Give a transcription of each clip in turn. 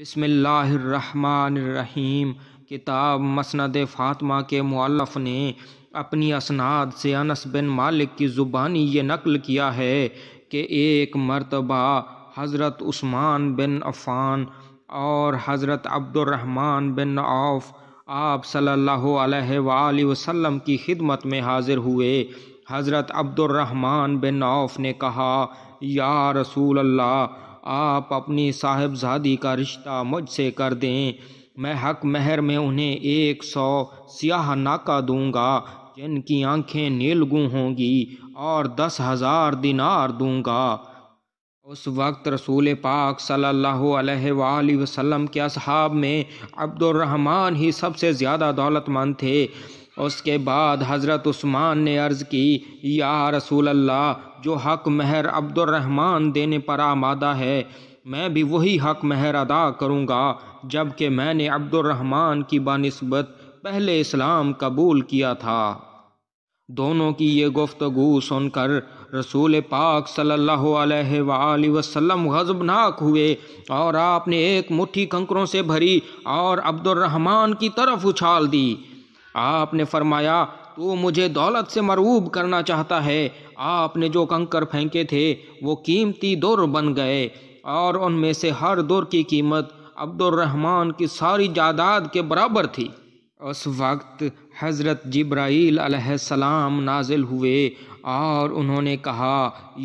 बसमीम किताब मसनद फ़ातमा के मौलफ ने अपनी असनाद से अनस बिन मालिक की ज़ुबानी ये नकल किया है कि एक मरतबा हज़रत उस्मान बिन अफ़ान और हज़रत अब्दुलरहमान बिन औफ़ आप सल्लल्लाहु अलैहि वसल्लम की खिदमत में हाज़िर हुए हज़रत अब्दुलरहमान बिन औफ़ ने कहा या रसूल अल्लाह आप अपनी साहेबजादी का रिश्ता मुझसे कर दें मैं हक महर में उन्हें एक सौ सियाह नाका दूंगा जिनकी आंखें नीलगू होंगी और दस हज़ार दिनार दूंगा उस वक्त रसूल पाक सल्लल्लाहु अलैहि वसल्लम के अहाब में अब्दुलरहमान ही सबसे ज़्यादा दौलतमंद थे उसके बाद हज़रत उस्मान ने अर्ज़ की या रसूल अल्लाह जो हक महर अब्दुलरहमान देने पर आमादा है मैं भी वही हक महर अदा करूँगा जबकि मैंने अब्दुलरहमान की बनस्बत पहले इस्लाम कबूल किया था दोनों की ये गुफ्तगु सुनकर रसूल पाक सल्लल्लाहु अलैहि वसल्लम गजबनाक हुए और आपने एक मुट्ठी कंकरों से भरी और अब्दुलरहमान की तरफ उछाल दी आपने फरमाया तो मुझे दौलत से मरूब करना चाहता है आपने जो कंकर फेंके थे वो कीमती दुर बन गए और उनमें से हर दुर की कीमत अब्दुलरहमान की सारी जायदाद के बराबर थी उस वक्त हज़रत जब्राईल सलाम नाजिल हुए और उन्होंने कहा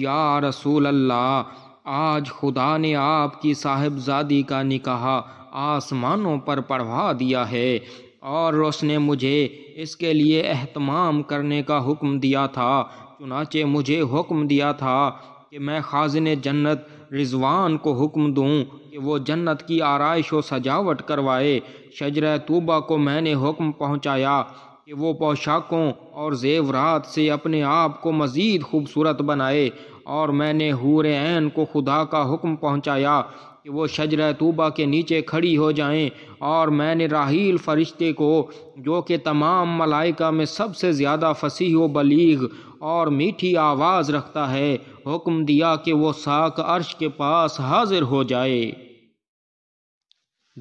या रसूल अल्लाह आज खुदा ने आपकी साहिबजादी का निकाह आसमानों पर पढ़वा दिया है और उसने मुझे इसके लिए अहतमाम करने का हुक्म दिया था चुनाचे मुझे हुक्म दिया था कि मैं खाजिन जन्नत रिजवान को हुक्म दूँ कि वो जन्नत की आरइश व सजावट करवाए शजर तूबा को मैंने हुक्म पहुँचाया कि वो पोशाकों और जेवरात से अपने आप को मज़ीद खूबसूरत बनाए और मैंने हूर ऐन को खुदा का हुक्म पहुँचाया कि वो शजर तूबा के नीचे खड़ी हो जाएं और मैंने राहील फरिश्ते को जो कि तमाम मलाइका में सबसे ज़्यादा फसीह व बलीग और मीठी आवाज़ रखता है हुक्म दिया कि वो साख अर्श के पास हाजिर हो जाए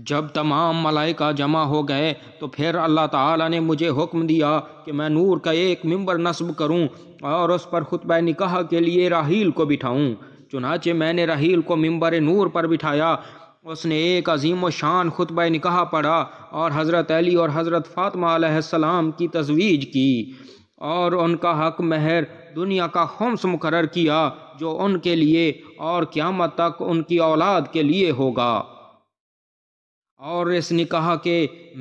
जब तमाम मलाइका जमा हो गए तो फिर अल्लाह ताला ने मुझे हुक्म दिया कि मैं नूर का एक मिंबर नस्ब करूं और उस पर खुतब निकाह के लिए राहील को बिठाऊं चुनाचे मैंने राहील को मिंबर नूर पर बिठाया उसने एक अजीम शान खुतब निकाह पढ़ा और हज़रत अली और हज़रत फ़ातमा की तजवीज़ की और उनका हक महर दुनिया का खम्स मुकर किया जो उनके लिए और क़्यामत तक उनकी औलाद के लिए होगा और इसने कहा कि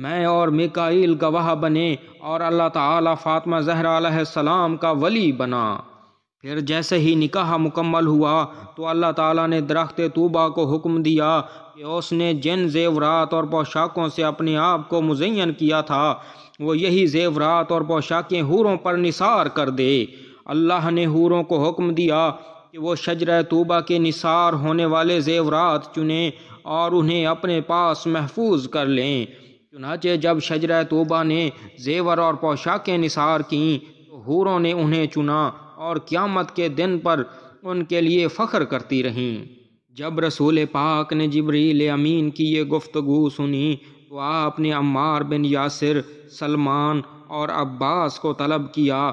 मैं और मिकाइल गवाह बने और अल्लाह ताला फातमा जहरा सलाम का वली बना फिर जैसे ही निकाह मुकम्मल हुआ तो अल्लाह ताला ने दरख्त तूबा को हुक्म दिया कि उसने जिन जेवरात और पोशाकों से अपने आप को मुजैन किया था वो यही जेवरात और पोशाकें हूरों पर निसार कर दे अल्लाह ने हूरों को हुक्म दिया कि वो शजर तूबा के निसार होने वाले जेवरात चुनें और उन्हें अपने पास महफूज कर लें चुनाचे जब शजर तोबा ने जेवर और पोशाकें निसार कीं तो हूरों ने उन्हें चुना और क़्यामत के दिन पर उनके लिए फ़ख्र करती रहीं जब रसूल पाक ने जबरील अमीन की ये गुफ्तु सुनी तो आपने अम्मार बिन यासिर सलमान और अब्बास को तलब किया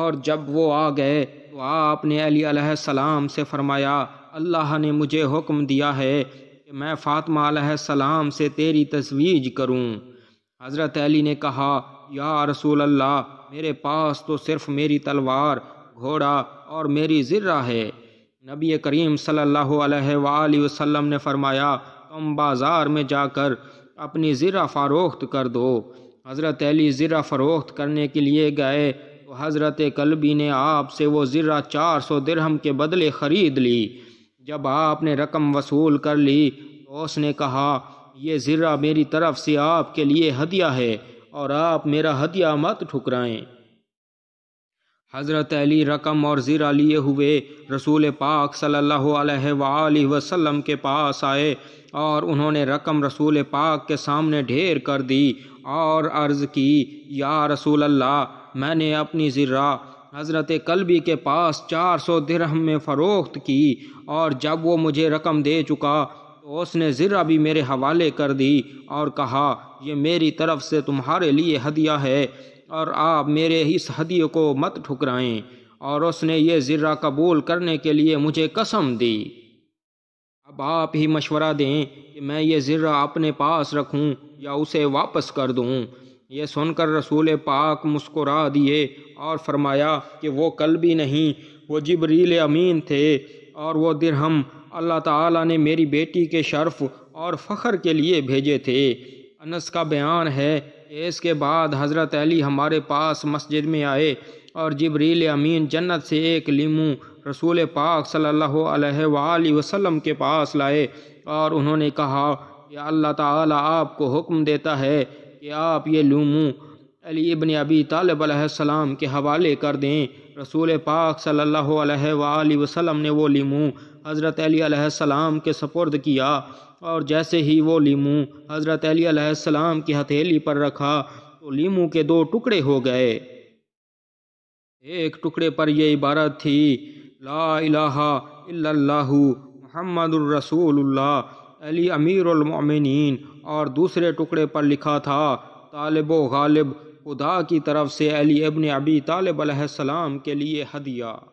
और जब वो आ गए तो आपने अली सलाम से फ़रमाया अल्लाह ने मुझे हुक्म दिया है कि मैं फ़ातमा सलाम से तेरी तजवीज करूं हज़रत अली ने कहा या रसूल अल्लाह मेरे पास तो सिर्फ़ मेरी तलवार घोड़ा और मेरी ज़र्रा है नबी करीम सल्लल्लाहु अलैहि वसल्लम ने फ़रमाया तुम बाज़ार में जाकर अपनी ज़र्रा फ़रोख्त कर दो हज़रत अली ज़र्रा फ़रोख्त करने के लिए गए तो हज़रत कलबी ने आपसे वो ज़र्रा चार सौ दरहम के बदले ख़रीद ली जब आपने रकम वसूल कर ली तो उसने कहा यह ज़र्रा मेरी तरफ से आपके लिए हदिया है और आप मेरा हदिया मत ठुकराएं हज़रत अली रकम और ज़रा लिए हुए रसूल पाक सल्लल्लाहु अलैहि के पास आए और उन्होंने रकम रसूल पाक के सामने ढेर कर दी और अर्ज़ की या रसूल अल्लाह मैंने अपनी ज़रा हज़रत कलबी के पास चार सौ दिरहम में फ़रोख्त की और जब वो मुझे रकम दे चुका तो उसने ज़रा भी मेरे हवाले कर दी और कहा यह मेरी तरफ से तुम्हारे लिए हदिया है और आप मेरे इस हदिये को मत ठुकराएं और उसने ये ज़रा कबूल करने के लिए मुझे कसम दी अब आप ही मशवरा दें कि मैं ये ज़रा अपने पास रखूं या उसे वापस कर दूं यह सुनकर रसूल पाक मुस्कुरा दिए और फरमाया कि वो कल भी नहीं वो जबरील अमीन थे और वो दिरहम अल्लाह ताला ने मेरी बेटी के शर्फ और फ़ख्र के लिए भेजे थे अनस का बयान है कि इसके बाद हज़रत अली हमारे पास मस्जिद में आए और जबरील अमीन जन्नत से एक लीमू रसूल पाक सल्लल्लाहु अलैहि वसल्लम के पास लाए और उन्होंने कहा कि अल्लाह ताला आपको हुक्म देता है कि आप ये लूमू अली इबन अबी तालब सलाम के हवाले कर दें रसूल पाक सल्लल्लाहु अलैहि वसल्लम ने वो लीमू हज़रत अली सलाम के सपुर्द किया और जैसे ही वो लीमू हज़रत अली सलाम की हथेली पर रखा तो लीमू के दो टुकड़े हो गए एक टुकड़े पर यह इबारत थी ला इलाहा इल्लल्लाहु मुहम्मदुर रसूलुल्लाह अली अमीरमिन और दूसरे टुकड़े पर लिखा था तालिब गालिब खुदा की तरफ से अली अबन अबी तालब के लिए हदिया